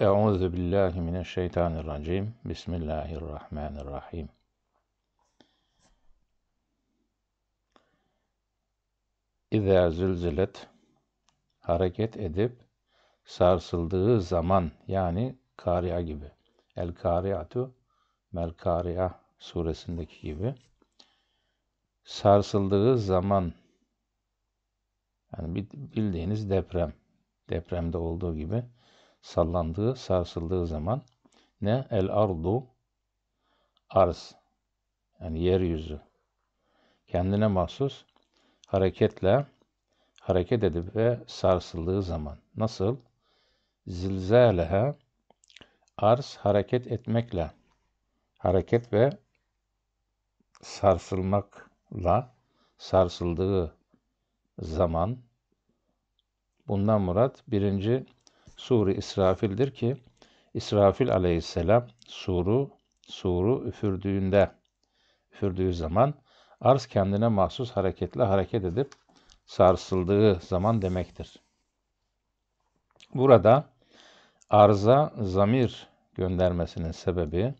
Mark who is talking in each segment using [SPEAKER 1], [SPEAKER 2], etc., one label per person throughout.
[SPEAKER 1] Euzu billahi mineşşeytanirracim. Bismillahirrahmanirrahim. İza zülzilet hareket edip sarsıldığı zaman yani kariya gibi. El kariyatu mel kariya suresindeki gibi sarsıldığı zaman yani bildiğiniz deprem depremde olduğu gibi sallandığı, sarsıldığı zaman ne? El ardu arz yani yeryüzü kendine mahsus hareketle hareket edip ve sarsıldığı zaman nasıl? Zilzaleha arz hareket etmekle hareket ve sarsılmakla sarsıldığı zaman bundan murat birinci Suri İsrafil'dir ki İsrafil aleyhisselam suru, suru üfürdüğünde, üfürdüğü zaman arz kendine mahsus hareketle hareket edip sarsıldığı zaman demektir. Burada arza zamir göndermesinin sebebi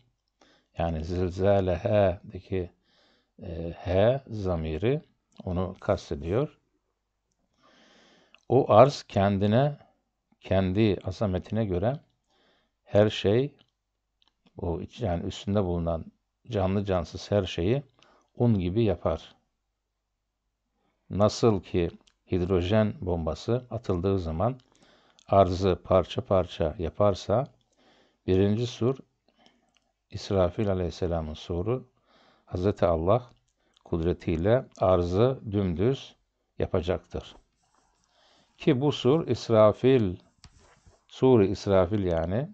[SPEAKER 1] yani zilzale he'deki e, he zamiri onu kastediyor. O arz kendine kendi azametine göre her şey o yani üstünde bulunan canlı cansız her şeyi un gibi yapar. Nasıl ki hidrojen bombası atıldığı zaman arzı parça parça yaparsa birinci sur İsrafil Aleyhisselam'ın suru Hz. Allah kudretiyle arzı dümdüz yapacaktır. Ki bu sur İsrafil Suri İsrafil yani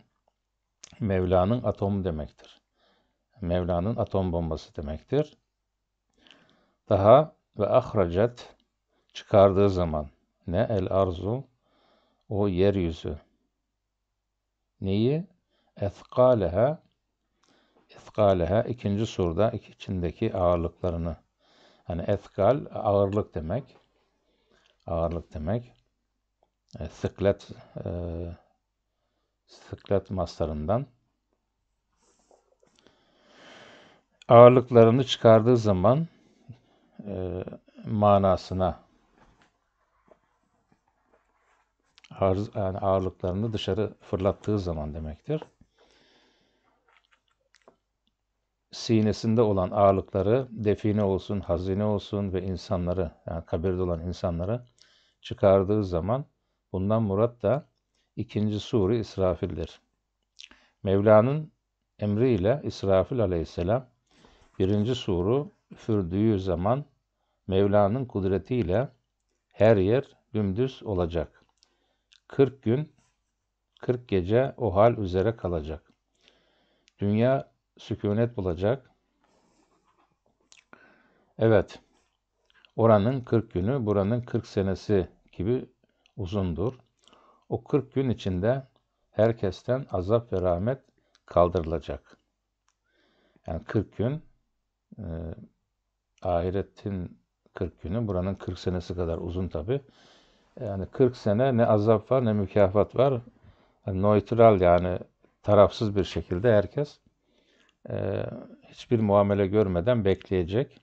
[SPEAKER 1] Mevla'nın atom demektir. Mevla'nın atom bombası demektir. Daha ve ahracet çıkardığı zaman ne el arzu o yeryüzü neyi etkaleha etkaleha ikinci surda içindeki ağırlıklarını yani ethkal ağırlık demek ağırlık demek e, sıklet e, sıklat maslarından ağırlıklarını çıkardığı zaman e, manasına arz, yani ağırlıklarını dışarı fırlattığı zaman demektir. Sinesinde olan ağırlıkları define olsun, hazine olsun ve insanları yani kabirde olan insanları çıkardığı zaman bundan murat da İkinci sure İsrafil'dir. Mevla'nın emriyle İsrafil aleyhisselam birinci suru üfürdüğü zaman Mevla'nın kudretiyle her yer dümdüz olacak. 40 gün 40 gece o hal üzere kalacak. Dünya sükunet bulacak. Evet. Oranın 40 günü buranın 40 senesi gibi uzundur. O 40 gün içinde herkesten azap ve rahmet kaldırılacak. Yani 40 gün e, ahiretin 40 günü buranın 40 senesi kadar uzun tabi. Yani 40 sene ne azap var ne mükafat var. Yani neutral yani tarafsız bir şekilde herkes e, hiçbir muamele görmeden bekleyecek.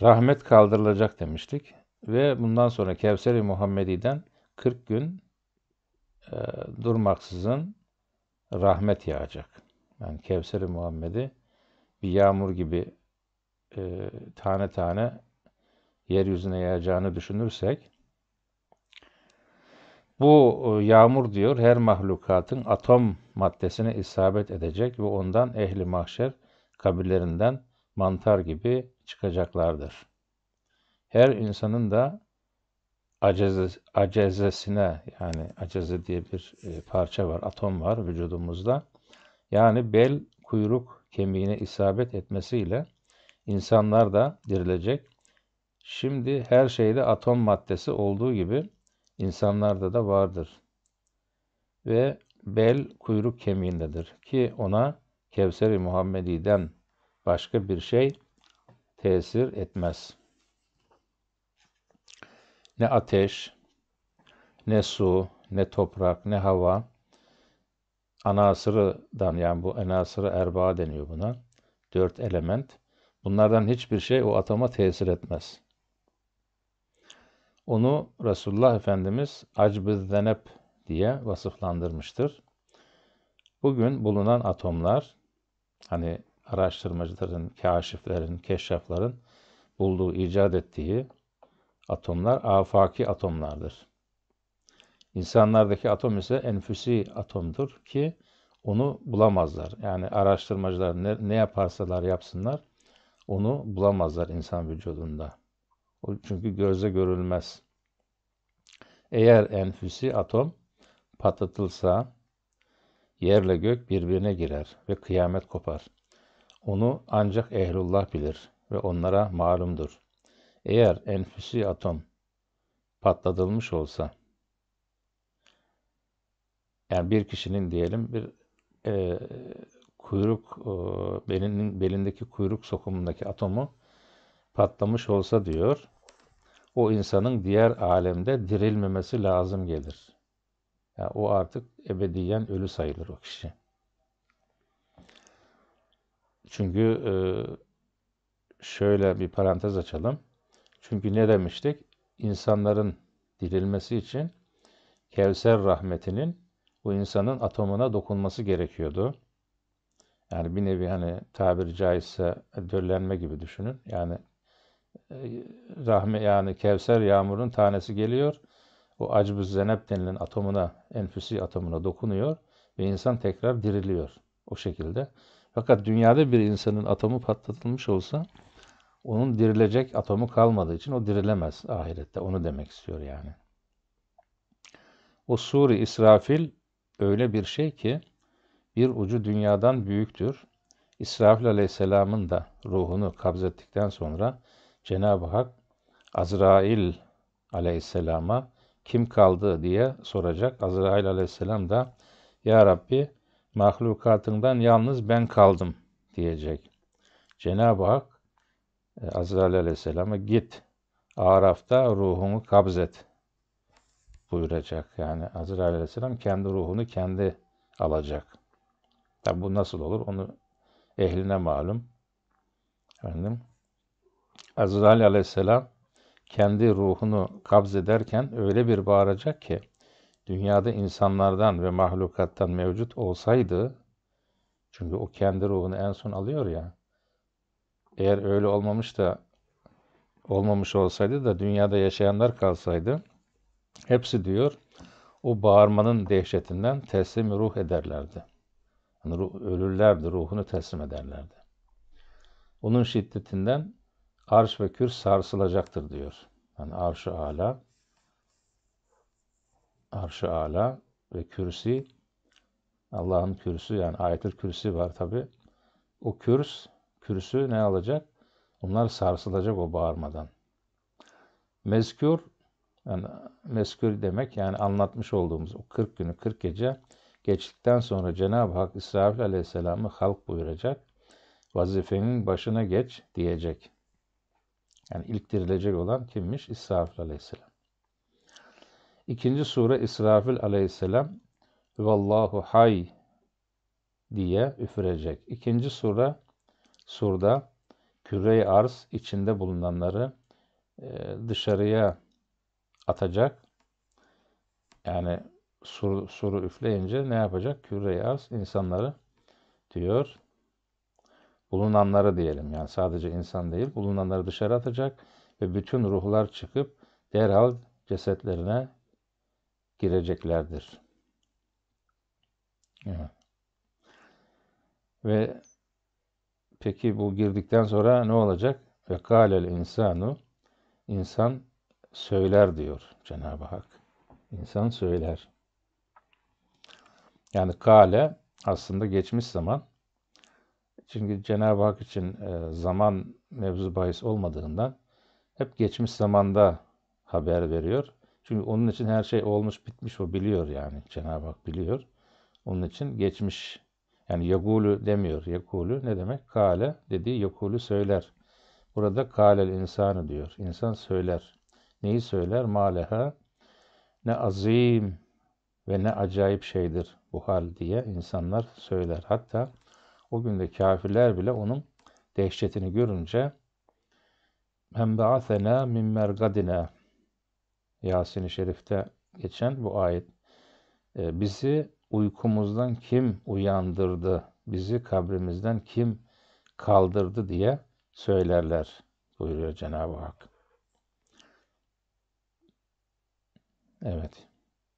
[SPEAKER 1] Rahmet kaldırılacak demiştik ve bundan sonra Kevser-i Muhammedi'den 40 gün e, durmaksızın rahmet yağacak. Yani Kevser-i Muhammed'i bir yağmur gibi e, tane tane yeryüzüne yağacağını düşünürsek bu e, yağmur diyor her mahlukatın atom maddesine isabet edecek ve ondan ehli mahşer kabirlerinden mantar gibi çıkacaklardır her insanın da aceze, acezesine yani aceze diye bir e, parça var, atom var vücudumuzda. Yani bel kuyruk kemiğine isabet etmesiyle insanlar da dirilecek. Şimdi her şeyde atom maddesi olduğu gibi insanlarda da vardır. Ve bel kuyruk kemiğindedir ki ona Kevser-i Muhammedi'den başka bir şey tesir etmez.'' Ne ateş, ne su, ne toprak, ne hava. Anasırıdan yani bu enasırı erba deniyor buna. Dört element. Bunlardan hiçbir şey o atoma tesir etmez. Onu Resulullah Efendimiz acb diye vasıflandırmıştır. Bugün bulunan atomlar, hani araştırmacıların, kaşiflerin, keşrafların bulduğu, icat ettiği atomlar afaki atomlardır. İnsanlardaki atom ise enfüsi atomdur ki onu bulamazlar. Yani araştırmacılar ne, ne yaparsalar yapsınlar onu bulamazlar insan vücudunda. O çünkü gözle görülmez. Eğer enfüsi atom patlatılsa yerle gök birbirine girer ve kıyamet kopar. Onu ancak ehlullah bilir ve onlara malumdur. Eğer enfüsi atom patlatılmış olsa yani bir kişinin diyelim bir e, kuyruk e, belinin belindeki kuyruk sokumundaki atomu patlamış olsa diyor o insanın diğer alemde dirilmemesi lazım gelir. Yani o artık ebediyen ölü sayılır o kişi. Çünkü e, şöyle bir parantez açalım. Çünkü ne demiştik? İnsanların dirilmesi için Kevser rahmetinin bu insanın atomuna dokunması gerekiyordu. Yani bir nevi hani tabiri caizse döllenme gibi düşünün. Yani e, rahme yani Kevser yağmurun tanesi geliyor. O acbüz zenep denilen atomuna, enfüsi atomuna dokunuyor ve insan tekrar diriliyor o şekilde. Fakat dünyada bir insanın atomu patlatılmış olsa onun dirilecek atomu kalmadığı için o dirilemez ahirette. Onu demek istiyor yani. O suri İsrafil öyle bir şey ki bir ucu dünyadan büyüktür. İsrafil aleyhisselamın da ruhunu kabzettikten sonra Cenab-ı Hak Azrail aleyhisselama kim kaldı diye soracak. Azrail aleyhisselam da Ya Rabbi mahlukatından yalnız ben kaldım diyecek. Cenab-ı Hak e, Azrail Aleyhisselam'a git Araf'ta ruhumu kabzet buyuracak. Yani Azrail Aleyhisselam kendi ruhunu kendi alacak. Tabi bu nasıl olur onu ehline malum. Efendim, Azrail Aleyhisselam kendi ruhunu kabzederken öyle bir bağıracak ki dünyada insanlardan ve mahlukattan mevcut olsaydı çünkü o kendi ruhunu en son alıyor ya eğer öyle olmamış da olmamış olsaydı da dünyada yaşayanlar kalsaydı hepsi diyor o bağırmanın dehşetinden teslim ruh ederlerdi. Yani ruh, ölürlerdi, ruhunu teslim ederlerdi. Onun şiddetinden arş ve kür sarsılacaktır diyor. Yani arş-ı ala arş-ı ala ve kürsi Allah'ın kürsü yani ayetül kürsi var tabi. O kürs kürsü ne alacak? Onlar sarsılacak o bağırmadan. Mezkür yani meskür demek yani anlatmış olduğumuz o 40 günü 40 gece geçtikten sonra Cenab-ı Hak İsrafil Aleyhisselam'ı halk buyuracak. Vazifenin başına geç diyecek. Yani ilk dirilecek olan kimmiş? İsrafil Aleyhisselam. İkinci sure İsrafil Aleyhisselam Vallahu hay diye üfürecek. İkinci sure surda küre arz içinde bulunanları e, dışarıya atacak. Yani sur, suru üfleyince ne yapacak? Küre arz insanları diyor. Bulunanları diyelim yani sadece insan değil bulunanları dışarı atacak ve bütün ruhlar çıkıp derhal cesetlerine gireceklerdir. Evet. Ve Peki bu girdikten sonra ne olacak? Ve kâlel insanu insan söyler diyor Cenab-ı Hak. İnsan söyler. Yani kale aslında geçmiş zaman. Çünkü Cenab-ı Hak için e, zaman mevzu bahis olmadığından hep geçmiş zamanda haber veriyor. Çünkü onun için her şey olmuş bitmiş o biliyor yani. Cenab-ı Hak biliyor. Onun için geçmiş yani yekulu demiyor. Yekulu ne demek? Kale dediği yekulu söyler. Burada kalel insanı diyor. İnsan söyler. Neyi söyler? Maleha ne azim ve ne acayip şeydir bu hal diye insanlar söyler. Hatta o günde kafirler bile onun dehşetini görünce hem ba'athena min mergadina Yasin-i Şerif'te geçen bu ayet e, bizi uykumuzdan kim uyandırdı, bizi kabrimizden kim kaldırdı diye söylerler buyuruyor Cenab-ı Hak. Evet,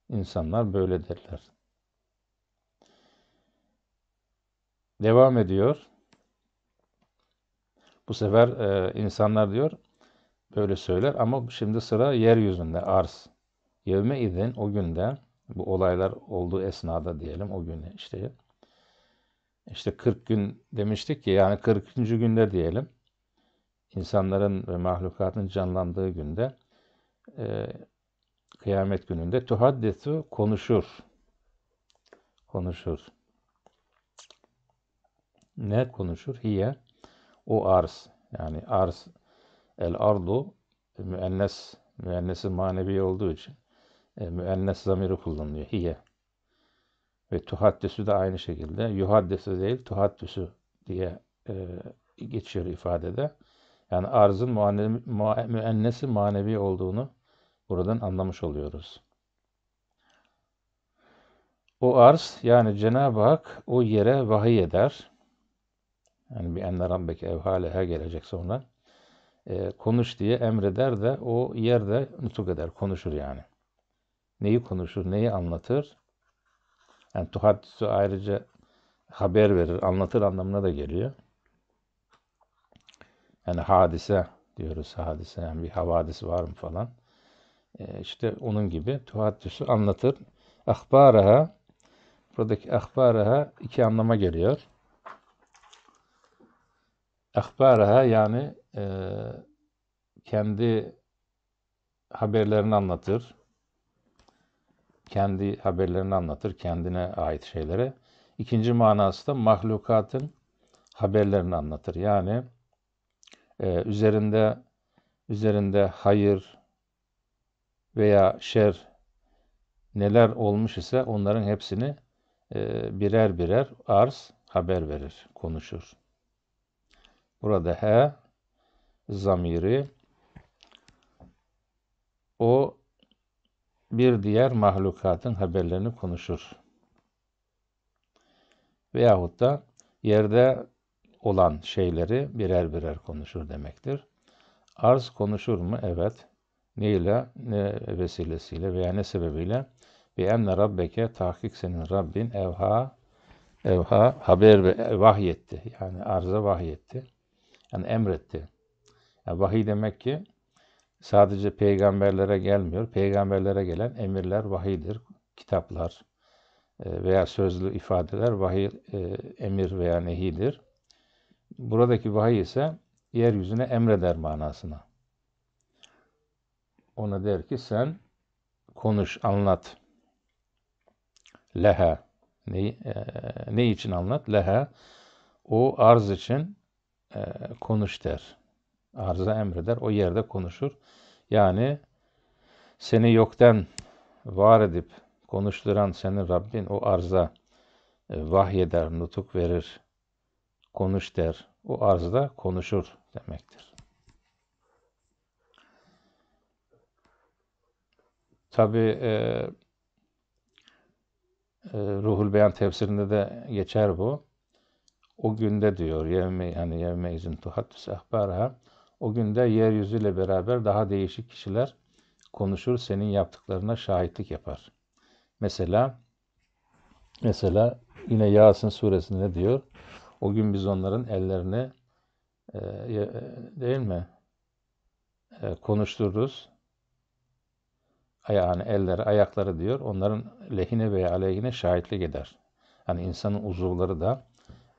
[SPEAKER 1] insanlar böyle derler. Devam ediyor. Bu sefer e, insanlar diyor böyle söyler ama şimdi sıra yeryüzünde arz. Yevme izin o günde bu olaylar olduğu esnada diyelim o gün işte işte 40 gün demiştik ki yani 40. günde diyelim insanların ve mahlukatın canlandığı günde e, kıyamet gününde tuhaddetu konuşur. Konuşur. Ne konuşur? Hiye o arz. Yani arz el ardu müennes müennesi manevi olduğu için e, müennes zamiri kullanılıyor. Hiye. Ve tuhaddüsü de aynı şekilde. Yuhaddüsü değil, tuhaddüsü diye e, geçiyor ifadede. Yani arzın muanne, müennesi manevi olduğunu buradan anlamış oluyoruz. O arz yani Cenab-ı Hak o yere vahiy eder. Yani bir enne rabbeke evhaleha gelecek sonra. E, konuş diye emreder de o yerde nutuk eder, konuşur yani neyi konuşur, neyi anlatır? Yani tuhaddisu ayrıca haber verir, anlatır anlamına da geliyor. Yani hadise diyoruz hadise yani bir havadis var mı falan. E, işte onun gibi tuhaddisu anlatır. Ahbaraha buradaki ahbaraha iki anlama geliyor. Ahbaraha yani e, kendi haberlerini anlatır kendi haberlerini anlatır, kendine ait şeylere. İkinci manası da mahlukatın haberlerini anlatır. Yani e, üzerinde üzerinde hayır veya şer neler olmuş ise onların hepsini e, birer birer arz haber verir, konuşur. Burada he zamiri o bir diğer mahlukatın haberlerini konuşur. Veyahut da yerde olan şeyleri birer birer konuşur demektir. Arz konuşur mu? Evet. Neyle, ne vesilesiyle veya ne sebebiyle? Bi enne rabbeke tahkik senin Rabbin evha evha haber ve vahyetti. Yani arza vahyetti. Yani emretti. Yani vahiy demek ki sadece peygamberlere gelmiyor. Peygamberlere gelen emirler vahidir, kitaplar e, veya sözlü ifadeler vahiy, e, emir veya nehidir. Buradaki vahiy ise yeryüzüne emreder manasına. Ona der ki sen konuş, anlat. Leha. Ne, e, ne için anlat? Leha. O arz için e, konuş der arıza emreder. O yerde konuşur. Yani seni yokten var edip konuşturan senin Rabbin o arza e, vahyeder, nutuk verir, konuş der. O arzda konuşur demektir. Tabi e, e, Ruhul Beyan tefsirinde de geçer bu. O günde diyor yevme yani yevme izin tuhaddis ahbaraha o günde yeryüzüyle beraber daha değişik kişiler konuşur, senin yaptıklarına şahitlik yapar. Mesela mesela yine Yasin suresinde diyor? O gün biz onların ellerini e, e değil mi? E, konuştururuz. Yani elleri, ayakları diyor. Onların lehine veya aleyhine şahitlik eder. Yani insanın uzuvları da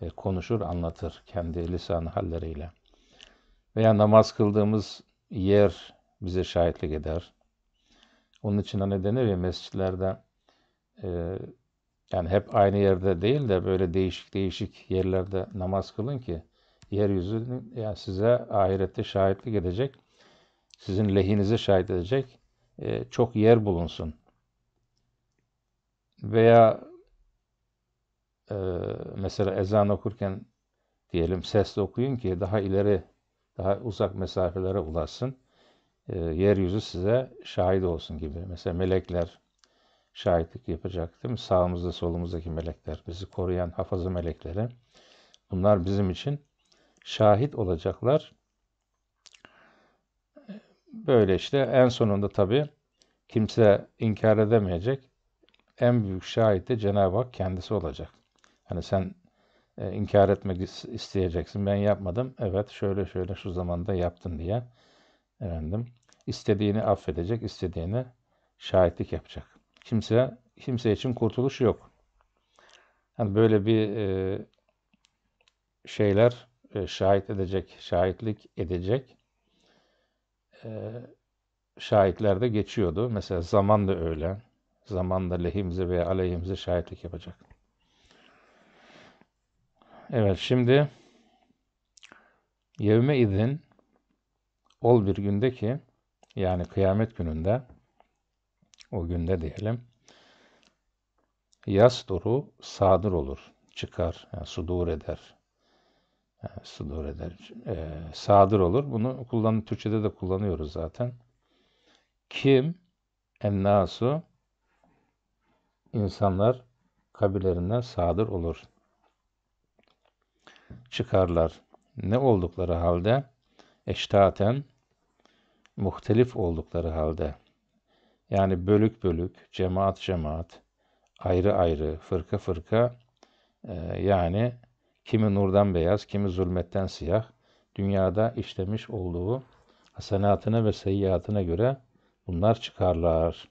[SPEAKER 1] e, konuşur, anlatır kendi lisan halleriyle. Veya namaz kıldığımız yer bize şahitlik eder. Onun için hani denir ya mescitlerde e, yani hep aynı yerde değil de böyle değişik değişik yerlerde namaz kılın ki yeryüzü yani size ahirette şahitlik edecek, sizin lehinize şahit edecek e, çok yer bulunsun. Veya e, mesela ezan okurken diyelim sesle okuyun ki daha ileri daha uzak mesafelere ulaşsın. E, yeryüzü size şahit olsun gibi. Mesela melekler şahitlik yapacak değil mi? Sağımızda solumuzdaki melekler, bizi koruyan hafazı melekleri. Bunlar bizim için şahit olacaklar. Böyle işte en sonunda tabii kimse inkar edemeyecek. En büyük şahit de Cenab-ı Hak kendisi olacak. Hani sen e, inkar etmek isteyeceksin. Ben yapmadım. Evet şöyle şöyle şu zamanda yaptın diye. Efendim istediğini affedecek, istediğini şahitlik yapacak. Kimse kimse için kurtuluş yok. Yani böyle bir e, şeyler e, şahit edecek, şahitlik edecek. E, şahitler de geçiyordu. Mesela zaman da öyle. Zaman da lehimize veya aleyhimize şahitlik yapacak. Evet şimdi yevme izin ol bir günde ki yani kıyamet gününde o günde diyelim yas duru sadır olur. Çıkar, yani sudur eder. Yani sudur eder. E, sadır olur. Bunu kullan Türkçede de kullanıyoruz zaten. Kim ennasu insanlar kabilerinden sadır olur çıkarlar. Ne oldukları halde? Eştaten muhtelif oldukları halde. Yani bölük bölük, cemaat cemaat, ayrı ayrı, fırka fırka e, yani kimi nurdan beyaz, kimi zulmetten siyah dünyada işlemiş olduğu hasenatına ve seyyiatına göre bunlar çıkarlar.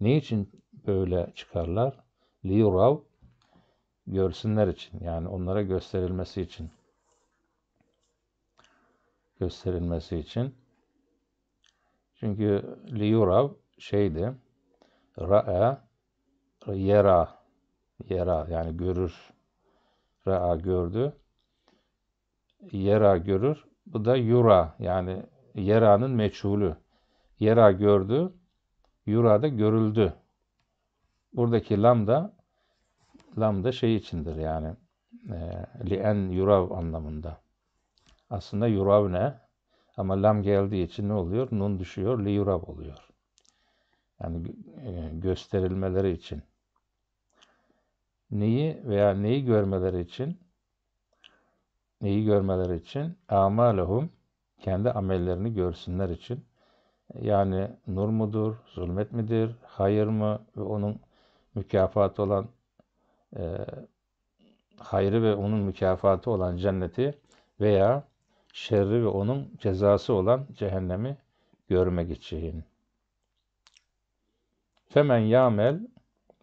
[SPEAKER 1] Ne için böyle çıkarlar? Liyurav görsünler için yani onlara gösterilmesi için gösterilmesi için. Çünkü liyurav şeydi. Ra'a yera yera yani görür. Ra'a gördü. Yera görür. Bu da yura yani yera'nın meçhulü. Yera gördü. Yura da görüldü. Buradaki lambda lam da şey içindir yani e, li en yurav anlamında. Aslında yurav ne? Ama lam geldiği için ne oluyor? Nun düşüyor, li yurav oluyor. Yani e, gösterilmeleri için. Neyi veya neyi görmeleri için? Neyi görmeleri için? Amalehum kendi amellerini görsünler için. Yani nur mudur, zulmet midir, hayır mı ve onun mükafatı olan e, hayrı ve onun mükafatı olan cenneti veya şerri ve onun cezası olan cehennemi görmek için. Femen yamel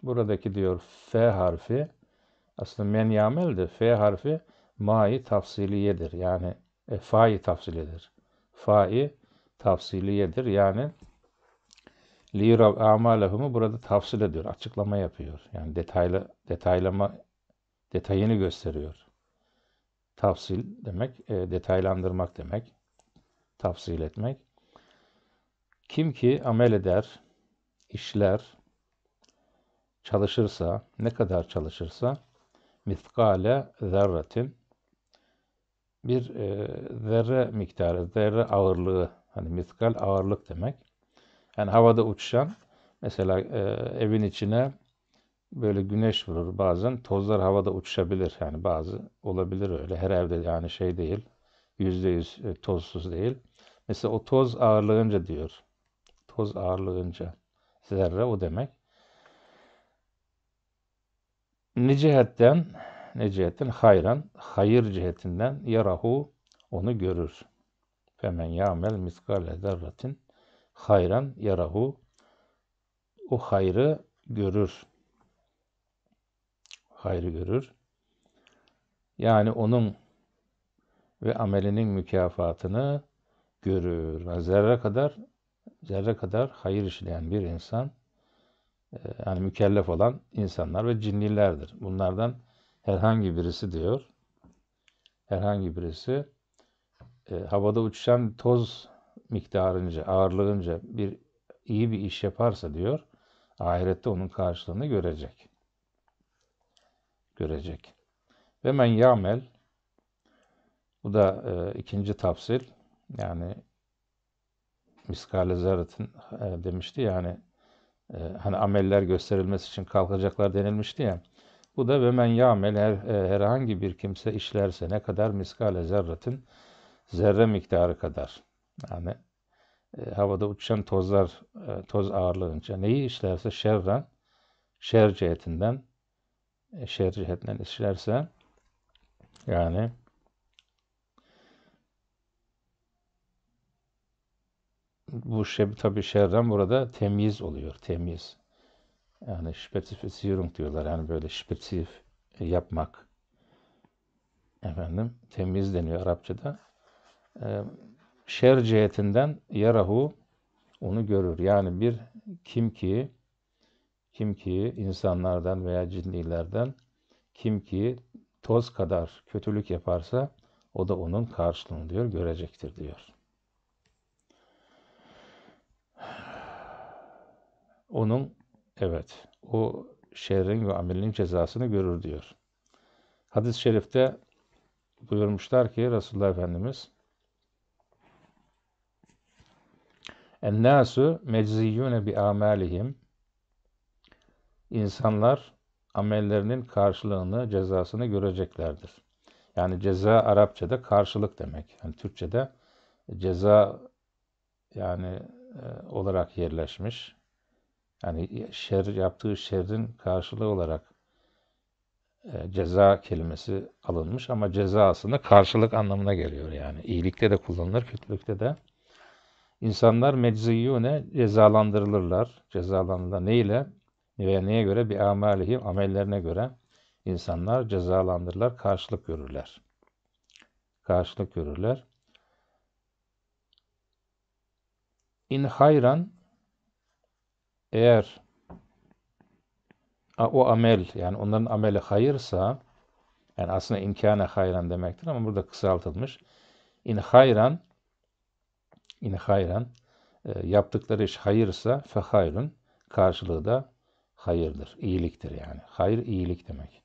[SPEAKER 1] buradaki diyor F harfi aslında men yamel de F harfi mai tafsiliyedir. Yani e, fai tafsiliyedir. Fai tafsiliyedir. Yani Lira amalehumu burada tafsil ediyor, açıklama yapıyor. Yani detaylı detaylama detayını gösteriyor. Tafsil demek, e, detaylandırmak demek. Tafsil etmek. Kim ki amel eder, işler, çalışırsa, ne kadar çalışırsa mitkale zerretin bir e, zerre miktarı, zerre ağırlığı, hani mitkal ağırlık demek yani havada uçuşan mesela e, evin içine böyle güneş vurur bazen tozlar havada uçuşabilir. Yani bazı olabilir öyle her evde yani şey değil yüzde yüz e, tozsuz değil. Mesela o toz ağırlığınca diyor. Toz ağırlığınca zerre o demek. Nicihetten ne Hayran, hayır cihetinden yarahu onu görür. Femen yamel miskale zerratin hayran yarahu o hayrı görür. Hayrı görür. Yani onun ve amelinin mükafatını görür. Yani zerre kadar zerre kadar hayır işleyen bir insan e, yani mükellef olan insanlar ve cinnilerdir. Bunlardan herhangi birisi diyor. Herhangi birisi e, havada uçuşan toz miktarınca, ağırlığınca bir iyi bir iş yaparsa diyor, ahirette onun karşılığını görecek. Görecek. Ve men yamel bu da e, ikinci tafsil. Yani miskale zerretin e, demişti yani e, hani ameller gösterilmesi için kalkacaklar denilmişti ya. Bu da ve men yamel her, e, herhangi bir kimse işlerse ne kadar miskale zerretin zerre miktarı kadar. Yani e, havada uçan tozlar, e, toz ağırlığınca neyi işlerse şerren, şer cihetinden, e, şer cihetinden işlerse yani bu şey tabi şerren burada temiz oluyor. temiz Yani spesifisierung diyorlar. Yani böyle spesif yapmak. Efendim temiz deniyor Arapçada. Ee, şer cihetinden yarahu onu görür. Yani bir kim ki kim ki insanlardan veya cinnilerden kim ki toz kadar kötülük yaparsa o da onun karşılığını diyor görecektir diyor. Onun evet o şerrin ve amelin cezasını görür diyor. Hadis-i şerifte buyurmuşlar ki Resulullah Efendimiz Ennâsü mecziyûne bi amalihim. İnsanlar amellerinin karşılığını, cezasını göreceklerdir. Yani ceza Arapçada karşılık demek. Yani Türkçede ceza yani e, olarak yerleşmiş. Yani şer yaptığı şerrin karşılığı olarak e, ceza kelimesi alınmış ama ceza aslında karşılık anlamına geliyor yani. İyilikte de kullanılır, kötülükte de. İnsanlar mecziyune cezalandırılırlar. Cezalandırılır neyle? Veya neye göre? Bir amalihim amellerine göre insanlar cezalandırırlar, karşılık görürler. Karşılık görürler. İn hayran eğer o amel yani onların ameli hayırsa yani aslında imkane hayran demektir ama burada kısaltılmış. İn hayran in hayran e, yaptıkları iş hayırsa fe hayrun karşılığı da hayırdır. iyiliktir yani. Hayır iyilik demek.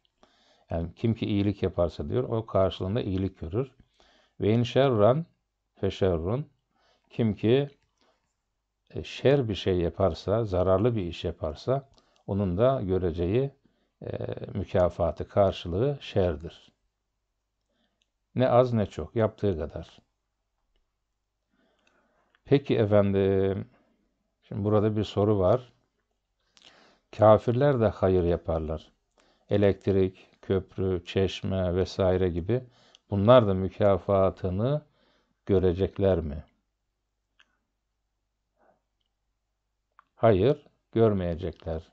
[SPEAKER 1] Yani kim ki iyilik yaparsa diyor o karşılığında iyilik görür. Ve in şerran fe şerrun kim ki e, şer bir şey yaparsa, zararlı bir iş yaparsa onun da göreceği e, mükafatı, karşılığı şerdir. Ne az ne çok, yaptığı kadar. Peki efendim, şimdi burada bir soru var. Kafirler de hayır yaparlar. Elektrik, köprü, çeşme vesaire gibi bunlar da mükafatını görecekler mi? Hayır, görmeyecekler.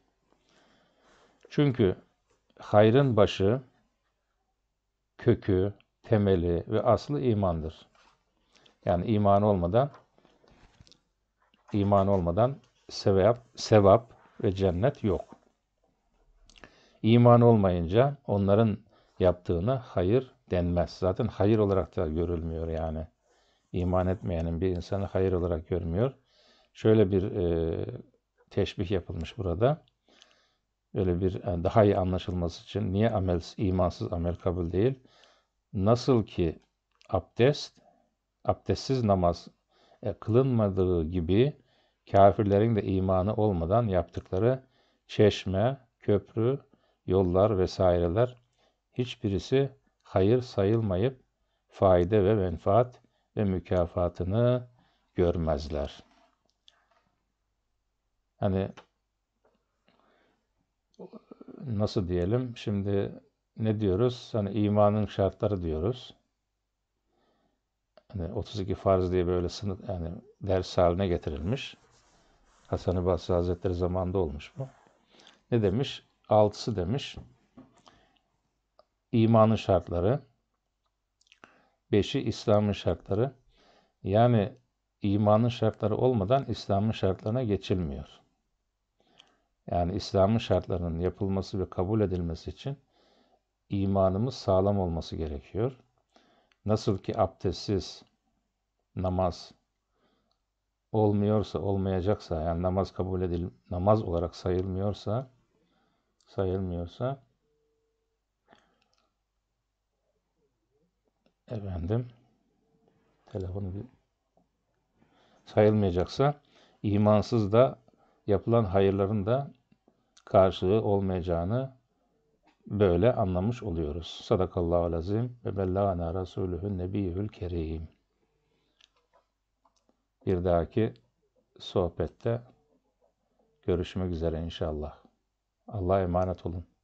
[SPEAKER 1] Çünkü hayrın başı, kökü, temeli ve aslı imandır. Yani iman olmadan İman olmadan sevap, sevap ve cennet yok. İman olmayınca onların yaptığına hayır denmez. Zaten hayır olarak da görülmüyor yani. İman etmeyenin bir insanı hayır olarak görmüyor. Şöyle bir e, teşbih yapılmış burada. Öyle bir yani e, daha iyi anlaşılması için niye amel, imansız amel kabul değil? Nasıl ki abdest, abdestsiz namaz e, kılınmadığı gibi kafirlerin de imanı olmadan yaptıkları çeşme, köprü, yollar vesaireler hiçbirisi hayır sayılmayıp fayda ve menfaat ve mükafatını görmezler. Hani nasıl diyelim şimdi ne diyoruz? Hani imanın şartları diyoruz hani 32 farz diye böyle sınıf yani ders haline getirilmiş. Hasan-ı Basri Hazretleri zamanında olmuş bu. Ne demiş? Altısı demiş. İmanın şartları. Beşi İslam'ın şartları. Yani imanın şartları olmadan İslam'ın şartlarına geçilmiyor. Yani İslam'ın şartlarının yapılması ve kabul edilmesi için imanımız sağlam olması gerekiyor. Nasıl ki abdestsiz namaz olmuyorsa, olmayacaksa yani namaz kabul edil namaz olarak sayılmıyorsa sayılmıyorsa efendim telefonu bir sayılmayacaksa imansız da yapılan hayırların da karşılığı olmayacağını böyle anlamış oluyoruz. Sadakallahu lazim ve bellana rasulühün nebiyül kerim. Bir dahaki sohbette görüşmek üzere inşallah. Allah'a emanet olun.